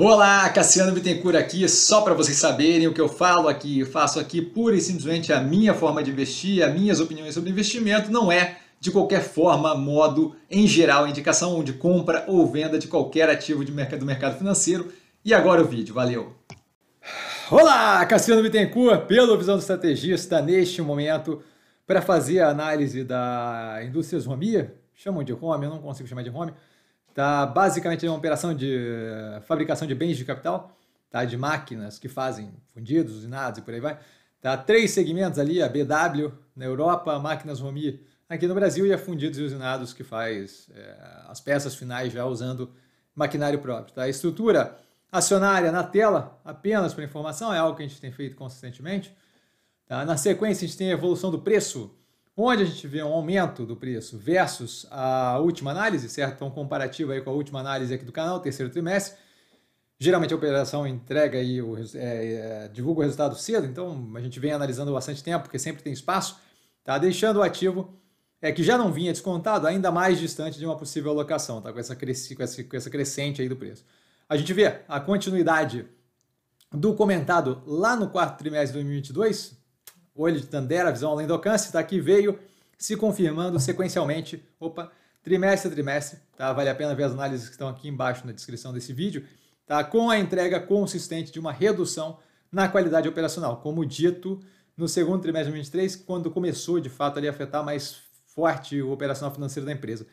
Olá, Cassiano Bittencourt aqui, só para vocês saberem o que eu falo aqui, eu faço aqui pura e simplesmente a minha forma de investir, as minhas opiniões sobre investimento, não é de qualquer forma, modo, em geral, indicação de compra ou venda de qualquer ativo de mercado, do mercado financeiro. E agora o vídeo, valeu! Olá, Cassiano Bittencourt, pelo Visão do Estrategista, neste momento, para fazer a análise da indústria Romia, chamam de Home, eu não consigo chamar de Home, Tá basicamente uma operação de eh, fabricação de bens de capital, tá? De máquinas que fazem fundidos, usinados e por aí vai. Tá três segmentos ali, a BW na Europa, máquinas Romi aqui no Brasil e a fundidos e usinados que faz é, as peças finais já usando maquinário próprio, tá? A estrutura acionária na tela, apenas para informação, é algo que a gente tem feito consistentemente. Tá? Na sequência, a gente tem a evolução do preço onde a gente vê um aumento do preço versus a última análise, certo? Então, comparativo aí com a última análise aqui do canal, terceiro trimestre. Geralmente a operação entrega e é, é, divulga o resultado cedo, então a gente vem analisando bastante tempo, porque sempre tem espaço, tá? Deixando o ativo é que já não vinha descontado, ainda mais distante de uma possível alocação, tá? Com essa, com essa, com essa crescente aí do preço. A gente vê a continuidade do comentado lá no quarto trimestre de 2022, Olho de Tandera, Visão Além do Alcance, está aqui, veio se confirmando sequencialmente. Opa, trimestre a trimestre, tá? Vale a pena ver as análises que estão aqui embaixo na descrição desse vídeo, tá? Com a entrega consistente de uma redução na qualidade operacional, como dito no segundo trimestre de 2023, quando começou de fato ali a afetar mais forte o operacional financeiro da empresa,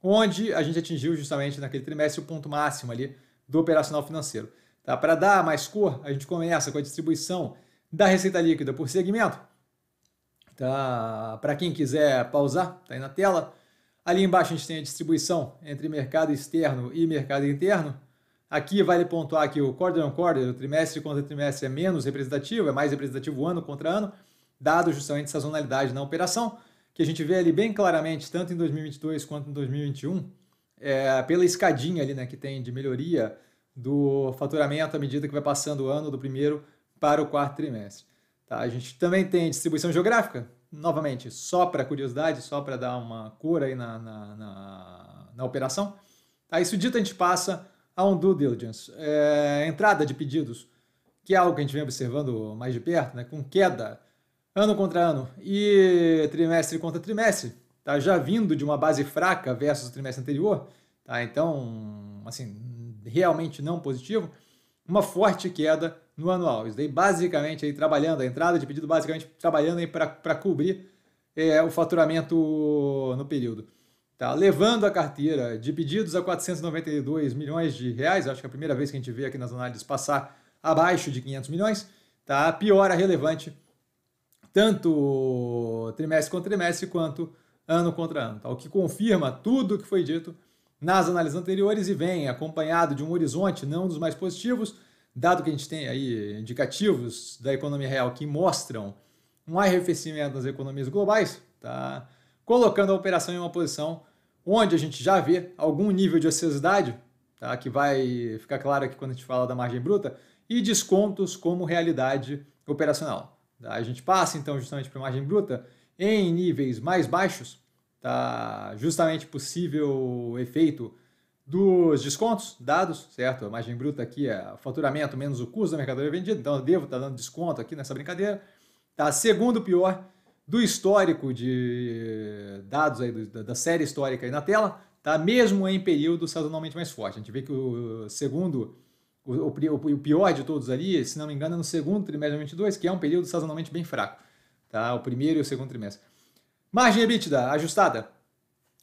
onde a gente atingiu justamente naquele trimestre o ponto máximo ali do operacional financeiro. Tá? Para dar mais cor, a gente começa com a distribuição da receita líquida por segmento. Tá? Para quem quiser pausar, está aí na tela. Ali embaixo a gente tem a distribuição entre mercado externo e mercado interno. Aqui vale pontuar que o quarter on quarter, o trimestre contra trimestre é menos representativo, é mais representativo ano contra ano, dado justamente a sazonalidade na operação, que a gente vê ali bem claramente, tanto em 2022 quanto em 2021, é, pela escadinha ali né, que tem de melhoria do faturamento à medida que vai passando o ano do primeiro para o quarto trimestre. Tá? A gente também tem distribuição geográfica, novamente, só para curiosidade, só para dar uma cor aí na, na, na, na operação. Tá? Isso dito, a gente passa a um due diligence, é, entrada de pedidos, que é algo que a gente vem observando mais de perto, né? com queda ano contra ano e trimestre contra trimestre, tá? já vindo de uma base fraca versus o trimestre anterior, tá? então, assim, realmente não positivo, uma forte queda no anual. Isso daí basicamente aí, trabalhando, a entrada de pedido basicamente trabalhando para cobrir é, o faturamento no período. Tá, levando a carteira de pedidos a 492 milhões de reais, acho que é a primeira vez que a gente vê aqui nas análises passar abaixo de 500 milhões, tá? piora relevante tanto trimestre contra trimestre quanto ano contra ano, tá? o que confirma tudo o que foi dito nas análises anteriores e vem acompanhado de um horizonte não dos mais positivos, dado que a gente tem aí indicativos da economia real que mostram um arrefecimento das economias globais, tá colocando a operação em uma posição onde a gente já vê algum nível de ociosidade, tá? que vai ficar claro aqui quando a gente fala da margem bruta, e descontos como realidade operacional. Tá? A gente passa então justamente para a margem bruta em níveis mais baixos, tá? justamente possível efeito dos descontos dados, certo? A margem bruta aqui é faturamento menos o custo da mercadoria vendida, então eu devo estar tá dando desconto aqui nessa brincadeira. Tá? Segundo pior do histórico de dados aí, da série histórica aí na tela, tá? mesmo em período sazonalmente mais forte. A gente vê que o segundo, o, o pior de todos ali, se não me engano, é no segundo trimestre de 22, que é um período sazonalmente bem fraco. Tá? O primeiro e o segundo trimestre. Margem EBITDA ajustada,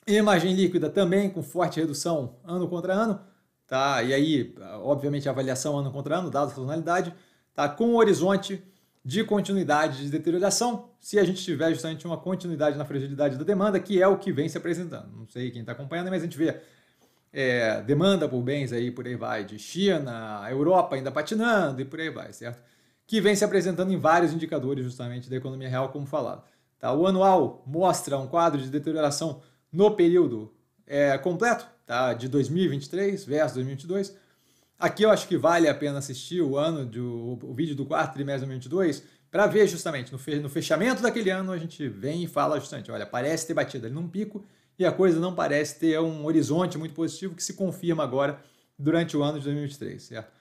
Imagem líquida também com forte redução ano contra ano, tá? E aí, obviamente, a avaliação ano contra ano, dado a sazonalidade, tá? Com o horizonte de continuidade de deterioração, se a gente tiver justamente uma continuidade na fragilidade da demanda, que é o que vem se apresentando. Não sei quem está acompanhando, mas a gente vê é, demanda por bens aí, por aí vai, de China, Europa ainda patinando e por aí vai, certo? Que vem se apresentando em vários indicadores justamente da economia real, como falado. Tá? O anual mostra um quadro de deterioração no período é, completo, tá? de 2023 versus 2022. Aqui eu acho que vale a pena assistir o ano do o vídeo do quarto trimestre de 2022 para ver justamente no fechamento daquele ano a gente vem e fala justamente, olha, parece ter batido ali num pico e a coisa não parece ter um horizonte muito positivo que se confirma agora durante o ano de 2023, certo?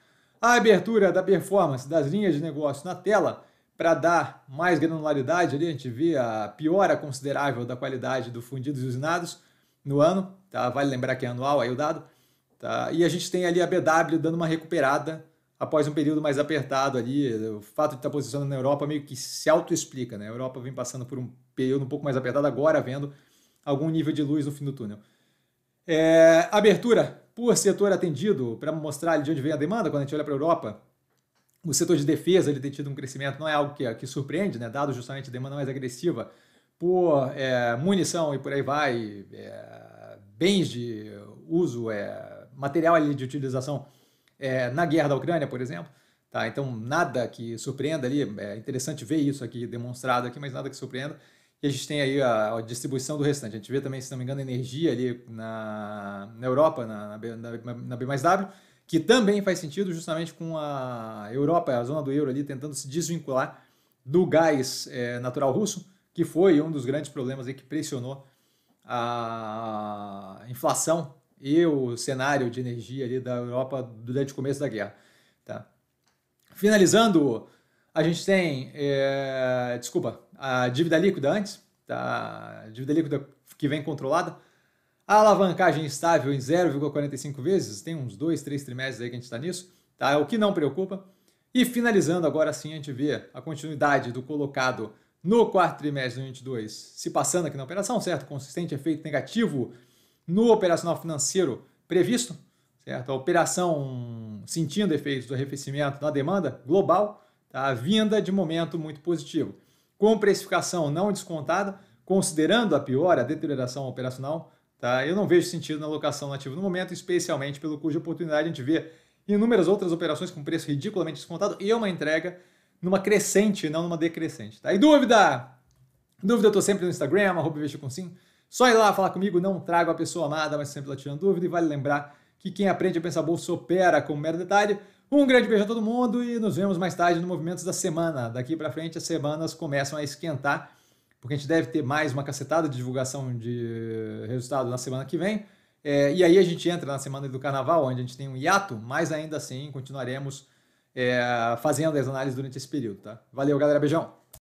A abertura da performance das linhas de negócio na tela para dar mais granularidade ali, a gente vê a piora considerável da qualidade do fundidos e usinados no ano, tá? Vale lembrar que é anual aí o dado. Tá? E a gente tem ali a BW dando uma recuperada após um período mais apertado ali. O fato de estar tá posicionando na Europa meio que se autoexplica, né? A Europa vem passando por um período um pouco mais apertado agora, vendo algum nível de luz no fim do túnel. É, abertura por setor atendido, para mostrar de onde vem a demanda, quando a gente olha para a Europa, o setor de defesa ele tem tido um crescimento, não é algo que, que surpreende, né? dado justamente a demanda mais agressiva por é, munição e por aí vai, é, bens de uso, é, material ali de utilização é, na guerra da Ucrânia, por exemplo. Tá? Então, nada que surpreenda ali, é interessante ver isso aqui demonstrado aqui, mas nada que surpreenda. E a gente tem aí a, a distribuição do restante. A gente vê também, se não me engano, energia ali na, na Europa, na, na, na B+W, que também faz sentido justamente com a Europa, a zona do euro ali, tentando se desvincular do gás é, natural russo, que foi um dos grandes problemas aí que pressionou a inflação e o cenário de energia ali da Europa durante o começo da guerra. Tá? Finalizando, a gente tem, é, desculpa, a dívida líquida antes, tá? a dívida líquida que vem controlada, a alavancagem estável em 0,45 vezes, tem uns dois, três trimestres aí que a gente está nisso, tá? É o que não preocupa. E finalizando, agora sim a gente vê a continuidade do colocado no quarto trimestre de 2022 se passando aqui na operação, certo? Consistente efeito negativo no operacional financeiro previsto, certo? A operação sentindo efeitos do arrefecimento na demanda global, tá? vinda de momento muito positivo. Com precificação não descontada, considerando a piora, a deterioração operacional, Tá? Eu não vejo sentido na locação nativa no momento, especialmente pelo cujo oportunidade a gente vê inúmeras outras operações com preço ridiculamente descontado e uma entrega numa crescente, não numa decrescente. Tá? E dúvida? Dúvida eu estou sempre no Instagram, arroba Só ir lá falar comigo, não trago a pessoa amada, mas sempre lá tirando dúvida. E vale lembrar que quem aprende a pensar bolsa opera com mero detalhe. Um grande beijo a todo mundo e nos vemos mais tarde no Movimentos da Semana. Daqui para frente as semanas começam a esquentar porque a gente deve ter mais uma cacetada de divulgação de resultado na semana que vem. É, e aí a gente entra na semana do carnaval, onde a gente tem um hiato, mas ainda assim continuaremos é, fazendo as análises durante esse período. Tá? Valeu, galera. Beijão!